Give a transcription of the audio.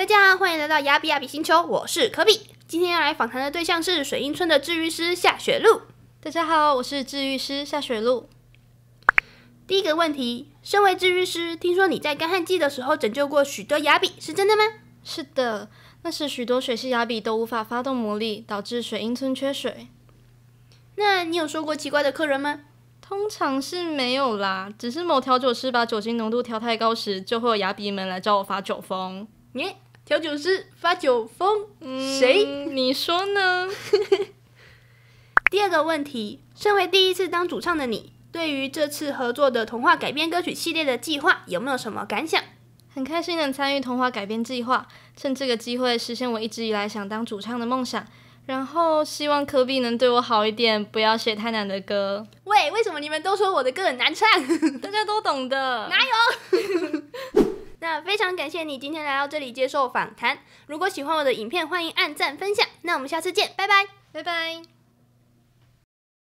大家好，欢迎来到亚比亚比星球，我是科比。今天要来访谈的对象是水英村的治愈师夏雪露。大家好，我是治愈师夏雪露。第一个问题，身为治愈师，听说你在干旱季的时候拯救过许多亚比，是真的吗？是的，那是许多水系亚比都无法发动魔力，导致水英村缺水。那你有说过奇怪的客人吗？通常是没有啦，只是某调酒师把酒精浓度调太高时，就会有雅比们来找我发酒疯。你。调酒师发酒疯，谁？你说呢？第二个问题，身为第一次当主唱的你，对于这次合作的童话改编歌曲系列的计划，有没有什么感想？很开心能参与童话改编计划，趁这个机会实现我一直以来想当主唱的梦想。然后希望科比能对我好一点，不要写太难的歌。喂，为什么你们都说我的歌很难唱？大家都懂的。哪有？那非常感谢你今天来到这里接受访谈。如果喜欢我的影片，欢迎按赞分享。那我们下次见，拜拜，拜拜。